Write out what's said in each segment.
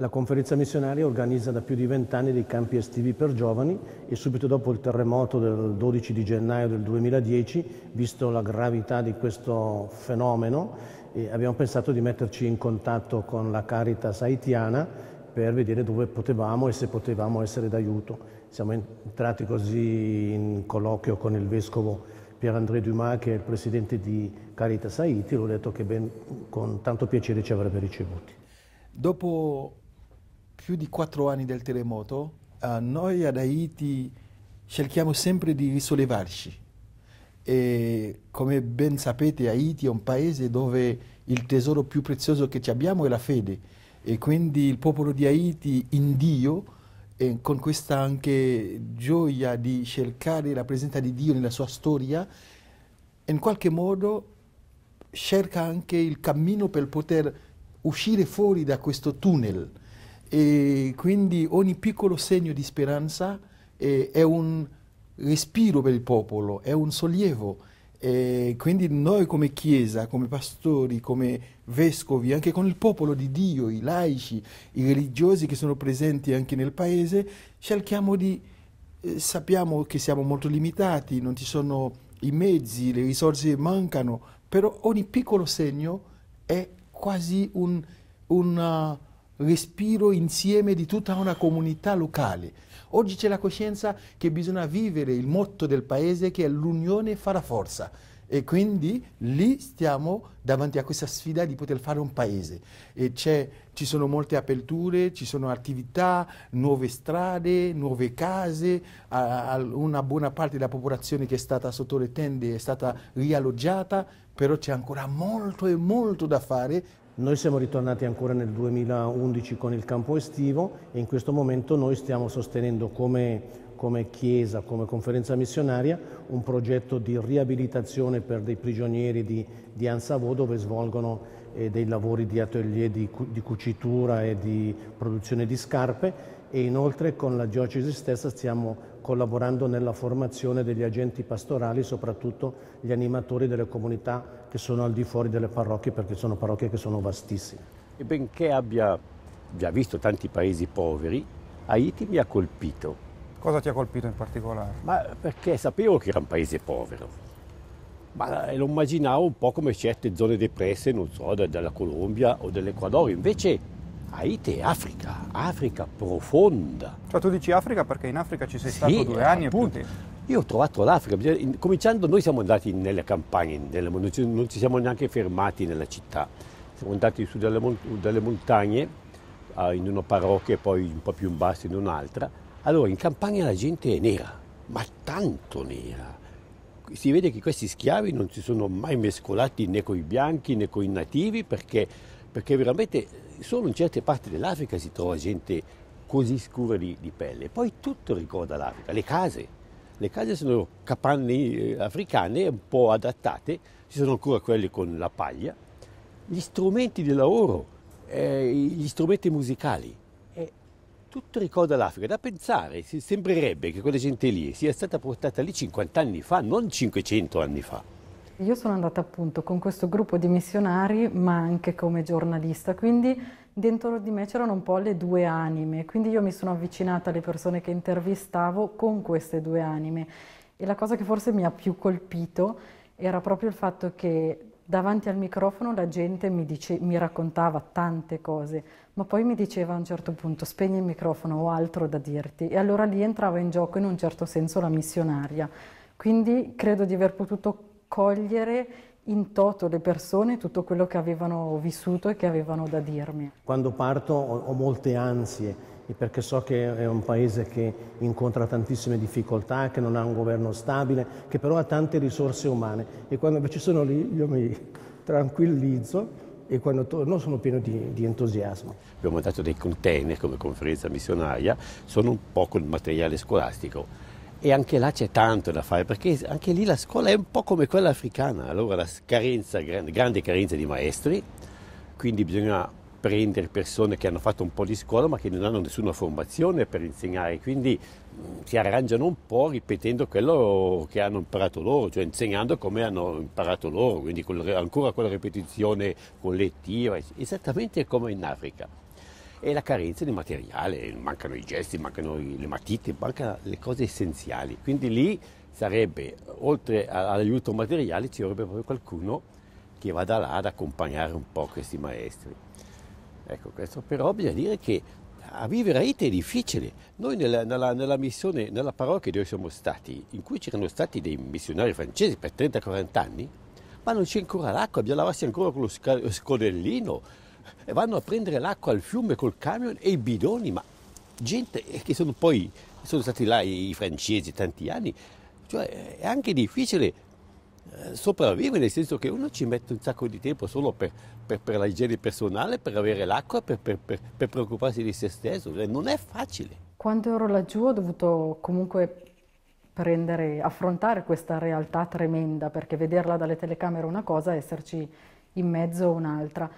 La conferenza missionaria organizza da più di vent'anni dei campi estivi per giovani e subito dopo il terremoto del 12 di gennaio del 2010, visto la gravità di questo fenomeno, eh, abbiamo pensato di metterci in contatto con la Caritas haitiana per vedere dove potevamo e se potevamo essere d'aiuto. Siamo entrati così in colloquio con il vescovo Pierre-André Dumas, che è il presidente di Caritas Haiti, l'ho detto che ben, con tanto piacere ci avrebbe ricevuti. Dopo più di quattro anni del terremoto, uh, noi ad Haiti cerchiamo sempre di risollevarci. E come ben sapete, Haiti è un paese dove il tesoro più prezioso che abbiamo è la fede. E quindi il popolo di Haiti in Dio, e con questa anche gioia di cercare la presenza di Dio nella sua storia, in qualche modo cerca anche il cammino per poter uscire fuori da questo tunnel. E quindi ogni piccolo segno di speranza eh, è un respiro per il popolo, è un sollievo. E quindi noi come Chiesa, come pastori, come vescovi, anche con il popolo di Dio, i laici, i religiosi che sono presenti anche nel paese, cerchiamo di, eh, sappiamo che siamo molto limitati, non ci sono i mezzi, le risorse mancano, però ogni piccolo segno è quasi un, una, respiro insieme di tutta una comunità locale. Oggi c'è la coscienza che bisogna vivere il motto del paese che è l'unione fa la forza. E quindi lì stiamo davanti a questa sfida di poter fare un paese. ci sono molte aperture, ci sono attività, nuove strade, nuove case, a, a una buona parte della popolazione che è stata sotto le tende è stata rialloggiata, però c'è ancora molto e molto da fare noi siamo ritornati ancora nel 2011 con il campo estivo e in questo momento noi stiamo sostenendo come, come Chiesa, come conferenza missionaria, un progetto di riabilitazione per dei prigionieri di, di Ansavo dove svolgono eh, dei lavori di atelier di, di cucitura e di produzione di scarpe e inoltre con la diocesi stessa stiamo collaborando nella formazione degli agenti pastorali, soprattutto gli animatori delle comunità che sono al di fuori delle parrocchie perché sono parrocchie che sono vastissime. E benché abbia già visto tanti paesi poveri, Haiti mi ha colpito. Cosa ti ha colpito in particolare? Ma perché sapevo che era un paese povero, ma eh, lo immaginavo un po' come certe zone depresse, non so, della Colombia o dell'Equador. Invece Haiti è Africa, Africa profonda. Cioè tu dici Africa perché in Africa ci sei sì, stato due anni appunto. e più io ho trovato l'Africa, cominciando noi siamo andati nelle campagne, nelle, non, ci, non, ci, siamo neanche fermati nella città, siamo andati su delle, delle montagne, ah, in una parrocchia e poi un po' più in basso in un'altra. Allora in campagna la gente è nera, ma tanto nera. Si vede che questi schiavi non si sono mai mescolati né con i bianchi né con i nativi perché, perché veramente solo in certe parti dell'Africa si trova gente così scura di, di pelle. Poi tutto ricorda l'Africa, le case. Le case sono capanne eh, africane un po' adattate, ci sono ancora quelle con la paglia. Gli strumenti di lavoro, eh, gli strumenti musicali, eh, tutto ricorda l'Africa. Da pensare, sembrerebbe che quella gente lì sia stata portata lì 50 anni fa, non 500 anni fa. Io sono andata appunto con questo gruppo di missionari, ma anche come giornalista, quindi dentro di me c'erano un po' le due anime, quindi io mi sono avvicinata alle persone che intervistavo con queste due anime e la cosa che forse mi ha più colpito era proprio il fatto che davanti al microfono la gente mi, dice, mi raccontava tante cose, ma poi mi diceva a un certo punto spegni il microfono, ho altro da dirti e allora lì entrava in gioco in un certo senso la missionaria. Quindi credo di aver potuto cogliere in toto le persone, tutto quello che avevano vissuto e che avevano da dirmi. Quando parto ho, ho molte ansie perché so che è un paese che incontra tantissime difficoltà, che non ha un governo stabile, che però ha tante risorse umane e quando invece sono lì io mi tranquillizzo e quando torno sono pieno di, di, entusiasmo. Abbiamo dato dei container come conferenza missionaria, sono un po' col materiale scolastico e anche là c'è tanto da fare perché anche lì la scuola è un po' come quella africana, allora la carenza, grande carenza di maestri, quindi bisogna prendere persone che hanno fatto un po' di scuola ma che non hanno nessuna formazione per insegnare, quindi si arrangiano un po' ripetendo quello che hanno imparato loro, cioè insegnando come hanno imparato loro, quindi ancora quella ripetizione collettiva, esattamente come in Africa e la carenza di materiale, mancano i gesti, mancano le matite, mancano le cose essenziali. Quindi lì sarebbe, oltre all'aiuto materiale, ci vorrebbe proprio qualcuno che vada là ad accompagnare un po' questi maestri. Ecco, questo però bisogna dire che a vivere a Haiti è difficile. Noi nella, nella, nella, missione, nella parrocchia dove siamo stati, in cui c'erano stati dei missionari francesi per 30-40 anni, ma non c'è ancora l'acqua, bisogna lavarsi ancora con lo scodellino, e vanno a prendere l'acqua al fiume col camion e i bidoni, ma gente eh, che sono poi sono stati là i francesi tanti anni, cioè è anche difficile eh, sopravvivere, nel senso che uno ci mette un sacco di tempo solo per, per, per la igiene personale, per avere l'acqua, per, per preoccuparsi di se stesso, cioè, non è facile. Quando ero laggiù ho dovuto comunque prendere, affrontare questa realtà tremenda, perché vederla dalle telecamere è una cosa, esserci in mezzo un'altra.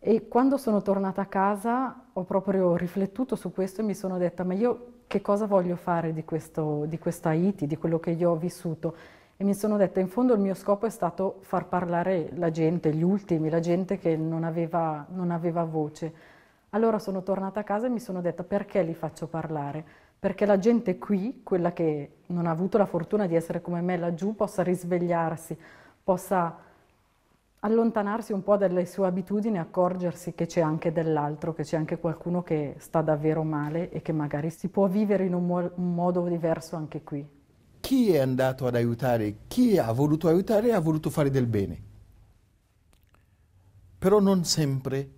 E quando sono tornata a casa ho proprio riflettuto su questo e mi sono detta ma io che cosa voglio fare di, questo, di questa Haiti, di quello che io ho vissuto? E mi sono detta in fondo il mio scopo è stato far parlare la gente, gli ultimi, la gente che non aveva, non aveva voce. Allora sono tornata a casa e mi sono detta perché li faccio parlare? Perché la gente qui, quella che non ha avuto la fortuna di essere come me laggiù, possa risvegliarsi, possa allontanarsi un po' dalle sue abitudini, accorgersi che c'è anche dell'altro, che c'è anche qualcuno che sta davvero male e che magari si può vivere in un, mo un modo diverso anche qui. Chi è andato ad aiutare, chi ha voluto aiutare ha voluto fare del bene. Però non sempre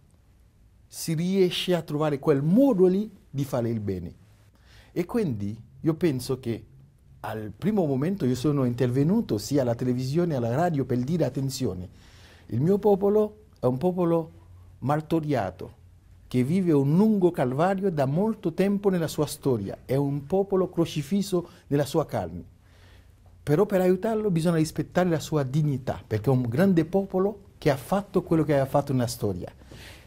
si riesce a trovare quel modo lì di fare il bene. E quindi io penso che al primo momento io sono intervenuto sia alla televisione che alla radio per dire attenzione, il mio popolo è un popolo martoriato, che vive un lungo calvario da molto tempo nella sua storia, è un popolo crocifisso nella sua carne. Però per aiutarlo bisogna rispettare la sua dignità, perché è un grande popolo che ha fatto quello che ha fatto nella storia.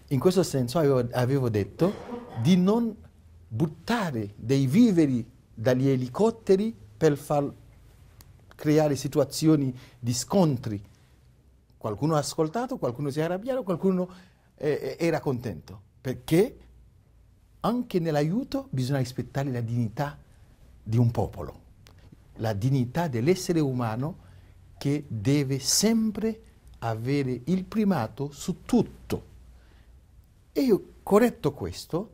In questo senso avevo, avevo detto di non buttare dei viveri dagli elicotteri per far creare situazioni di scontri Qualcuno ha ascoltato, qualcuno si è arrabbiato, qualcuno eh, eh, era contento, perché anche nell'aiuto bisogna rispettare la dignità di un popolo, la dignità dell'essere umano che deve sempre avere il primato su tutto. E io, corretto questo,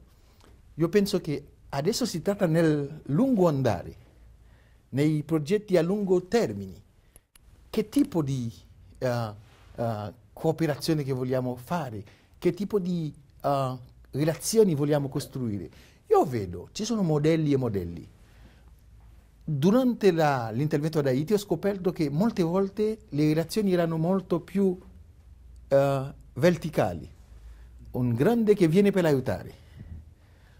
io penso che adesso si tratta nel lungo andare, nei progetti a lungo termine, che tipo di... Uh, eh, cooperazione che vogliamo fare, che tipo di uh, relazioni vogliamo costruire. Io vedo, ci sono modelli e modelli. Durante l'intervento ad Haiti ho scoperto che molte volte le relazioni erano molto più uh, verticali. Un grande che viene per aiutare,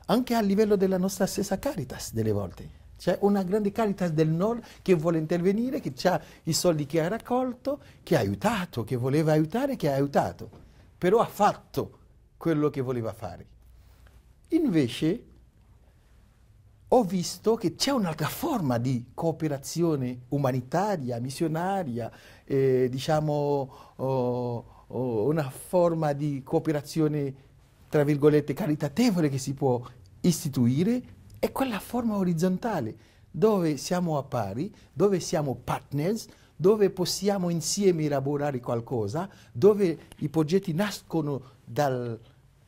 anche a livello della nostra stessa Caritas delle volte c'è una grande Caritas del Nord che vuole intervenire, che ha i soldi che ha raccolto, che ha aiutato, che voleva aiutare, che ha aiutato, però ha fatto quello che voleva fare. Invece ho visto che c'è un'altra forma di cooperazione umanitaria, missionaria, eh, diciamo oh, oh, una forma di cooperazione, tra virgolette, caritatevole che si può istituire è quella forma orizzontale dove siamo a pari, dove siamo partners, dove possiamo insieme elaborare qualcosa, dove i progetti nascono dal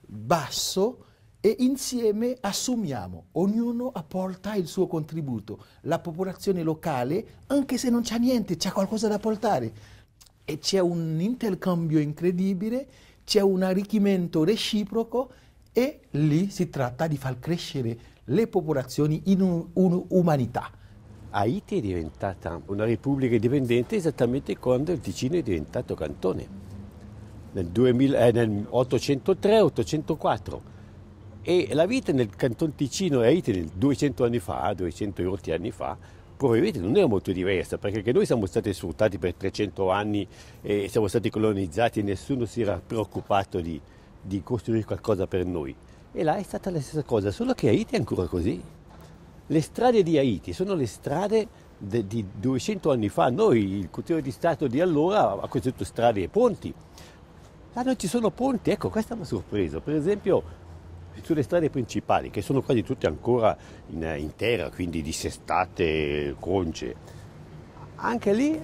basso e insieme assumiamo, ognuno apporta il suo contributo, la popolazione locale, anche se non c'è niente, c'è qualcosa da portare e c'è un intercambio incredibile, c'è un arricchimento reciproco e lì si tratta di far crescere le popolazioni in un'umanità. Haiti è diventata una repubblica indipendente esattamente quando il Ticino è diventato cantone, nel, 2000, eh, nel 803-804. E la vita nel canton Ticino e Haiti 200 anni fa, 200 anni fa, probabilmente non era molto diversa, perché anche noi siamo stati sfruttati per 300 anni e siamo stati colonizzati e nessuno si era preoccupato di, di costruire qualcosa per noi. E là è stata la stessa cosa, solo che Haiti è ancora così. Le strade di Haiti sono le strade de, di 200 anni fa. Noi, il Consiglio di Stato di allora, ha costruito strade e ponti. Là non ci sono ponti, ecco, questa mi ha sorpreso. Per esempio, sulle strade principali, che sono quasi tutte ancora in, in terra, quindi dissestate, conce, anche lì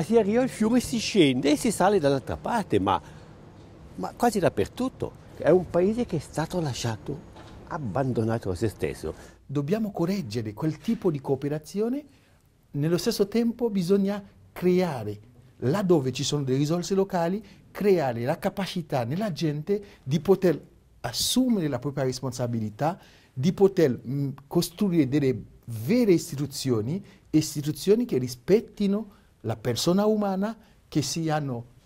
si arriva il fiume, si scende e si sale dall'altra parte, ma, ma quasi dappertutto. È un paese che è stato lasciato abbandonato a se stesso. Dobbiamo correggere quel tipo di cooperazione, nello stesso tempo bisogna creare, laddove ci sono delle risorse locali, creare la capacità nella gente di poter assumere la propria responsabilità, di poter mm, costruire delle vere istituzioni, istituzioni che rispettino la persona umana, che siano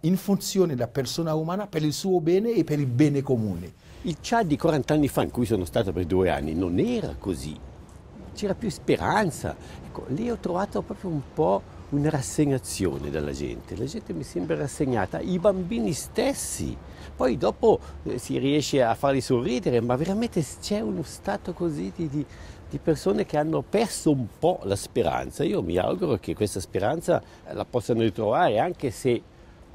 in funzione della persona umana per il suo bene e per il bene comune. Il Chad di 40 anni fa, in cui sono stato per due anni, non era così. C'era più speranza. Ecco, lì ho trovato proprio un po' una rassegnazione dalla gente, la gente mi sembra rassegnata, i bambini stessi, poi dopo eh, si riesce a farli sorridere, ma veramente c'è uno stato così di, di, di, persone che hanno perso un po' la speranza, io mi auguro che questa speranza eh, la possano ritrovare anche se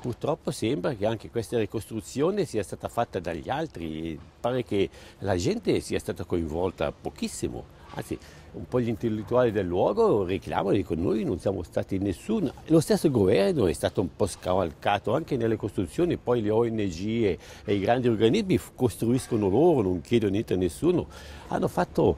Purtroppo sembra che anche questa ricostruzione sia stata fatta dagli altri pare che la gente sia stata coinvolta pochissimo. Anzi, un po' gli intellettuali del luogo reclamano, dicono noi non siamo stati nessuno. Lo stesso governo è stato un po' scavalcato anche nelle costruzioni, poi le ONG e, e i grandi organismi costruiscono loro, non chiedono niente a nessuno. Hanno fatto,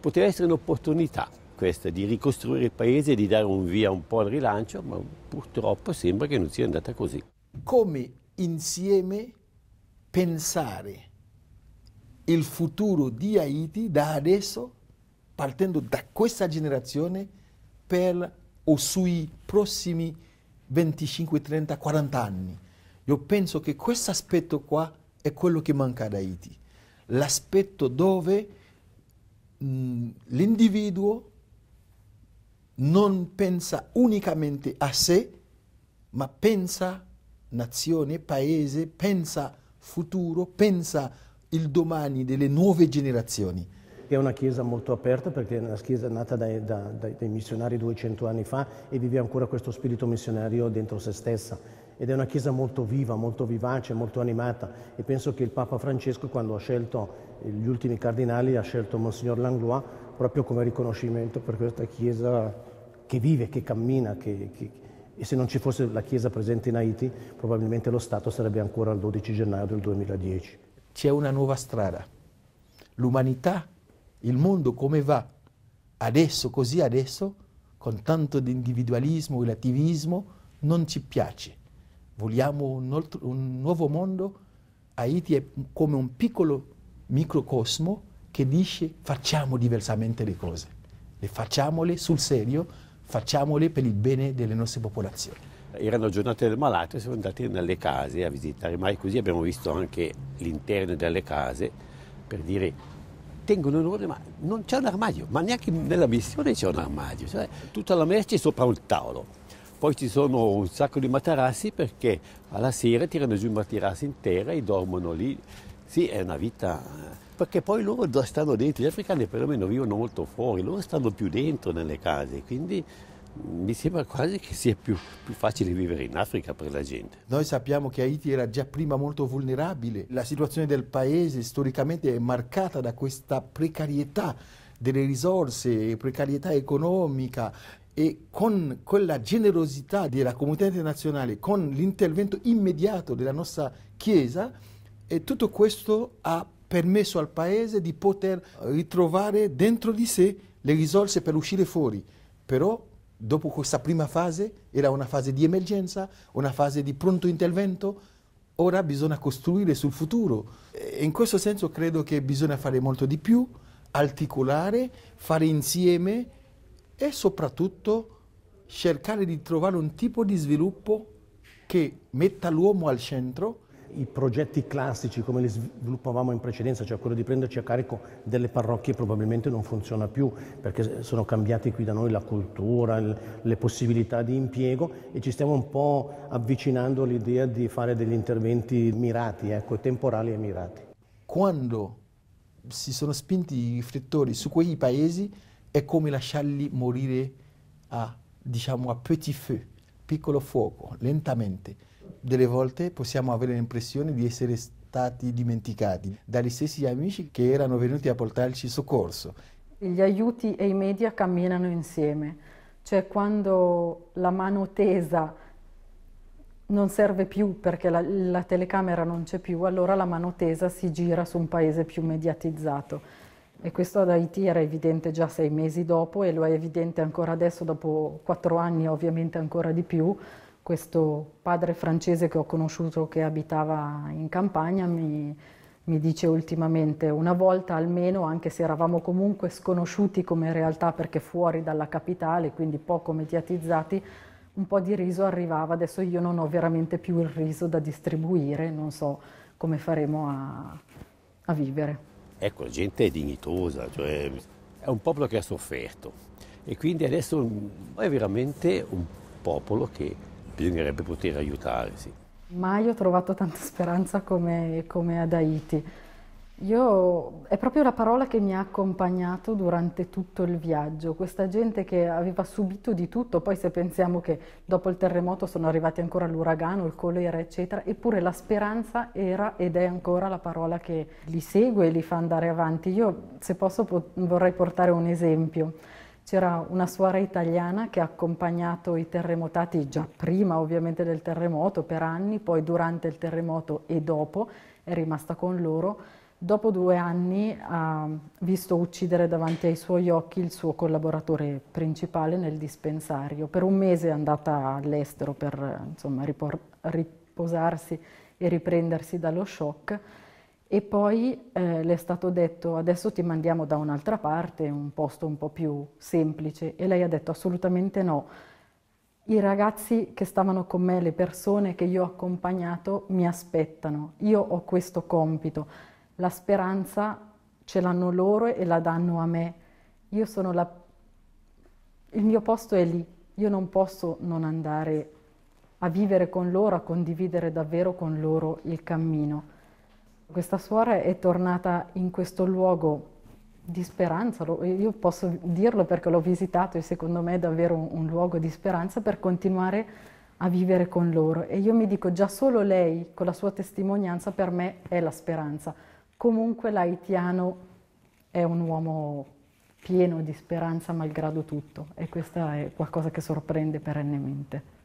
poteva essere un'opportunità questa, di ricostruire il paese e di dare un via un po' al rilancio, ma purtroppo sembra che non sia andata così. Come insieme pensare il futuro di Haiti da adesso, partendo da questa generazione, per o sui prossimi 25, 30, 40 anni. Io penso che questo aspetto qua è quello che manca ad Haiti. L'aspetto dove l'individuo non pensa unicamente a sé, ma pensa nazione, paese, pensa futuro, pensa il domani delle nuove generazioni. È una chiesa molto aperta perché è una chiesa nata dai, dai, dai missionari 200 anni fa e vive ancora questo spirito missionario dentro se stessa ed è una chiesa molto viva, molto vivace, molto animata e penso che il Papa Francesco quando ha scelto eh, gli ultimi cardinali ha scelto Monsignor Langlois proprio come riconoscimento per questa chiesa che vive, che cammina, che, che... e se non ci fosse la Chiesa presente in Haiti probabilmente lo Stato sarebbe ancora il 12 gennaio del 2010. C'è una nuova strada, l'umanità, il mondo come va adesso, così adesso, con tanto di individualismo, e relativismo, non ci piace. Vogliamo un, altro, un nuovo mondo, Haiti è come un piccolo microcosmo che dice facciamo diversamente le cose, le facciamole sul serio facciamole per il bene delle nostre popolazioni. Erano giornate del malato e siamo andati nelle case a visitare, ma così abbiamo visto anche l'interno delle case per dire tengono in ordine, ma non c'è un armadio, ma neanche nella missione c'è un armadio, cioè, tutta la merce è sopra un tavolo. Poi ci sono un sacco di materassi perché alla sera tirano giù i materassi in terra e dormono lì sì, è una vita, eh, perché poi loro stanno dentro, gli africani perlomeno vivono molto fuori, loro stanno più dentro nelle case, quindi mm, mi sembra quasi che sia più, più, facile vivere in Africa per la gente. Noi sappiamo che Haiti era già prima molto vulnerabile, la situazione del paese storicamente è marcata da questa precarietà delle risorse, precarietà economica e con quella generosità della comunità internazionale, con l'intervento immediato della nostra Chiesa, e tutto questo ha permesso al paese di poter eh, ritrovare dentro di sé le risorse per uscire fuori. Però dopo questa prima fase era una fase di emergenza, una fase di pronto intervento, ora bisogna costruire sul futuro. E in questo senso credo che bisogna fare molto di più, articolare, fare insieme e soprattutto cercare di trovare un tipo di sviluppo che metta l'uomo al centro i progetti classici come li sviluppavamo in precedenza, cioè quello di prenderci a carico delle parrocchie probabilmente non funziona più perché sono cambiati qui da noi la cultura, le possibilità di impiego e ci stiamo un po' avvicinando all'idea di fare degli interventi mirati, ecco, temporali e mirati. Quando si sono spinti i riflettori su quei paesi è come lasciarli morire a, diciamo, a petit feu piccolo fuoco, lentamente. Delle volte possiamo avere l'impressione di essere stati dimenticati dagli stessi amici che erano venuti a portarci soccorso. Gli aiuti e i media camminano insieme, cioè quando la mano tesa non serve più perché la, la telecamera non c'è più, allora la mano tesa si gira su un paese più mediatizzato. E questo ad Haiti era evidente già sei mesi dopo e lo è evidente ancora adesso, dopo quattro anni ovviamente ancora di più. Questo padre francese che ho conosciuto che abitava in campagna mi, mi dice ultimamente una volta almeno, anche se eravamo comunque sconosciuti come realtà perché fuori dalla capitale, quindi poco mediatizzati, un po' di riso arrivava, adesso io non ho veramente più il riso da distribuire, non so come faremo a, a vivere. Ecco, la gente è dignitosa, cioè è un popolo che ha sofferto e quindi adesso è veramente un popolo che bisognerebbe poter aiutare. Sì. Mai ho trovato tanta speranza come, come ad Haiti. Io, è proprio la parola che mi ha accompagnato durante tutto il viaggio, questa gente che aveva subito di tutto, poi se pensiamo che dopo il terremoto sono arrivati ancora l'uragano, il colera, eccetera, eppure la speranza era ed è ancora la parola che li segue e li fa andare avanti. Io, se posso, po vorrei portare un esempio. C'era una suora italiana che ha accompagnato i terremotati già prima ovviamente del terremoto, per anni, poi durante il terremoto e dopo è rimasta con loro Dopo due anni ha visto uccidere davanti ai suoi occhi il suo collaboratore principale nel dispensario. Per un mese è andata all'estero per insomma, riposarsi e riprendersi dallo shock e poi eh, le è stato detto adesso ti mandiamo da un'altra parte, un posto un po' più semplice e lei ha detto assolutamente no. I ragazzi che stavano con me, le persone che io ho accompagnato mi aspettano, io ho questo compito la speranza ce l'hanno loro e la danno a me. Io sono la... Il mio posto è lì, io non posso non andare a vivere con loro, a condividere davvero con loro il cammino. Questa suora è tornata in questo luogo di speranza, io posso dirlo perché l'ho visitato e secondo me è davvero un, luogo di speranza per continuare a vivere con loro. E io mi dico già solo lei, con la sua testimonianza, per me è la speranza. Comunque l'haitiano è un uomo pieno di speranza malgrado tutto e questo è qualcosa che sorprende perennemente.